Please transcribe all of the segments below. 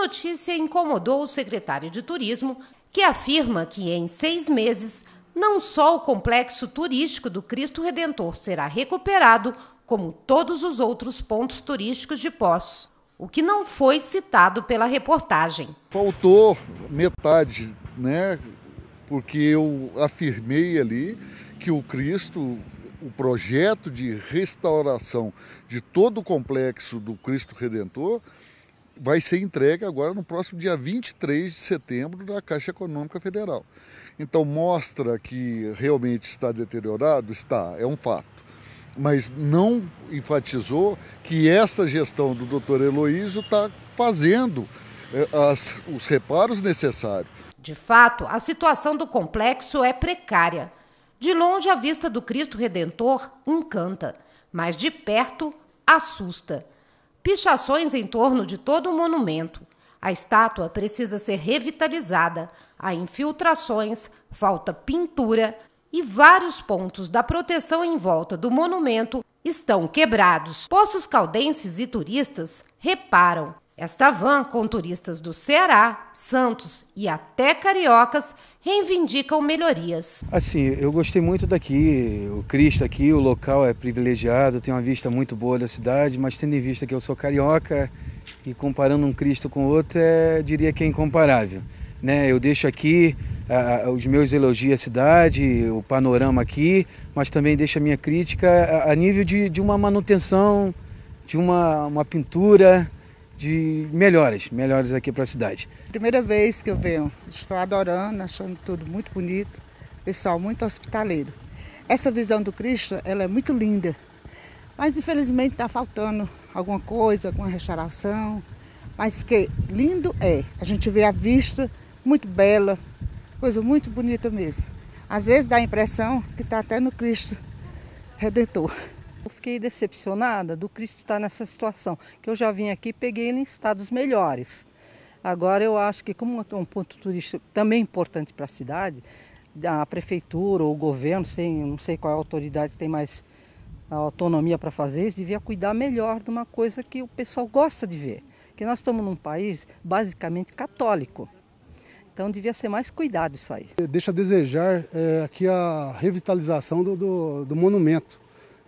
notícia incomodou o secretário de Turismo, que afirma que em seis meses não só o complexo turístico do Cristo Redentor será recuperado, como todos os outros pontos turísticos de Poços, o que não foi citado pela reportagem. Faltou metade, né? Porque eu afirmei ali que o Cristo, o projeto de restauração de todo o complexo do Cristo Redentor vai ser entregue agora no próximo dia 23 de setembro da Caixa Econômica Federal. Então mostra que realmente está deteriorado, está, é um fato. Mas não enfatizou que essa gestão do doutor Heloísio está fazendo eh, as, os reparos necessários. De fato, a situação do complexo é precária. De longe, a vista do Cristo Redentor encanta, mas de perto, assusta. Pichações em torno de todo o monumento. A estátua precisa ser revitalizada. Há infiltrações, falta pintura e vários pontos da proteção em volta do monumento estão quebrados. Poços caldenses e turistas reparam esta van com turistas do Ceará, Santos e até cariocas reivindicam melhorias. Assim, eu gostei muito daqui, o Cristo aqui, o local é privilegiado, tem uma vista muito boa da cidade, mas tendo em vista que eu sou carioca e comparando um Cristo com outro, é, diria que é incomparável. Né? Eu deixo aqui os meus elogios à cidade, o panorama aqui, mas também deixo a minha crítica a, a nível de, de uma manutenção, de uma, uma pintura, de melhores, melhores aqui para a cidade. Primeira vez que eu venho, estou adorando, achando tudo muito bonito, pessoal muito hospitaleiro. Essa visão do Cristo, ela é muito linda, mas infelizmente está faltando alguma coisa, alguma restauração, mas que lindo é. A gente vê a vista muito bela, coisa muito bonita mesmo. Às vezes dá a impressão que está até no Cristo Redentor. Eu fiquei decepcionada do Cristo estar nessa situação, que eu já vim aqui e peguei ele em estados melhores. Agora eu acho que como é um ponto turístico também importante para a cidade, a prefeitura ou o governo, não sei qual é a autoridade tem mais autonomia para fazer isso, devia cuidar melhor de uma coisa que o pessoal gosta de ver. Que nós estamos num país basicamente católico. Então devia ser mais cuidado isso aí. Deixa a desejar é, aqui a revitalização do, do, do monumento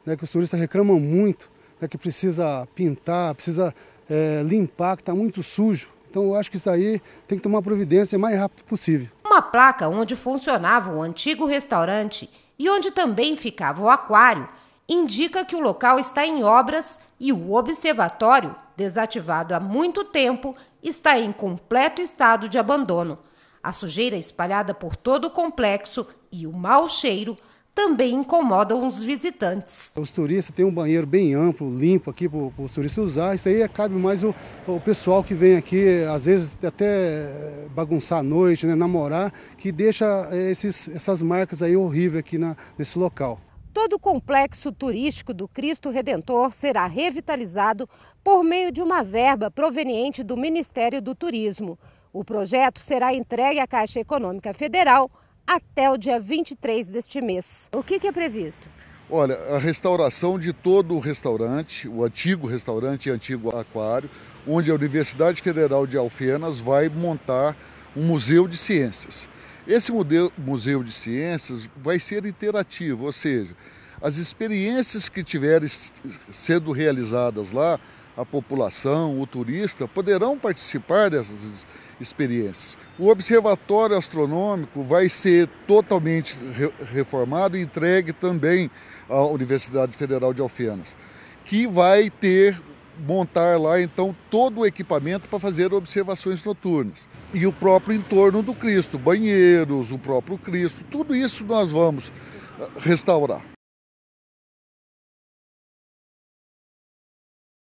né, que os turistas reclamam muito, né, que precisa pintar, precisa é, limpar, que está muito sujo. Então eu acho que isso aí tem que tomar providência o mais rápido possível. Uma placa onde funcionava o antigo restaurante e onde também ficava o aquário indica que o local está em obras e o observatório, desativado há muito tempo, está em completo estado de abandono. A sujeira é espalhada por todo o complexo e o mau cheiro também incomodam os visitantes. Os turistas têm um banheiro bem amplo, limpo aqui para os turistas usar. Isso aí é, cabe mais o, o, pessoal que vem aqui, às vezes até eh, bagunçar a noite, né, namorar, que deixa eh, esses, essas marcas aí horríveis aqui na, nesse local. Todo o complexo turístico do Cristo Redentor será revitalizado por meio de uma verba proveniente do Ministério do Turismo. O projeto será entregue à Caixa Econômica Federal até o dia 23 deste mês. O que, que é previsto? Olha, a restauração de todo o restaurante, o antigo restaurante e antigo aquário, onde a Universidade Federal de Alfenas vai montar um museu de ciências. Esse museu de ciências vai ser interativo, ou seja, as experiências que tiverem sendo realizadas lá, a população, o turista, poderão participar dessas experiências experiências. O Observatório Astronômico vai ser totalmente reformado e entregue também à Universidade Federal de Alfenas, que vai ter montar lá então todo o equipamento para fazer observações noturnas. E o próprio entorno do Cristo, banheiros, o próprio Cristo, tudo isso nós vamos ah, restaurar.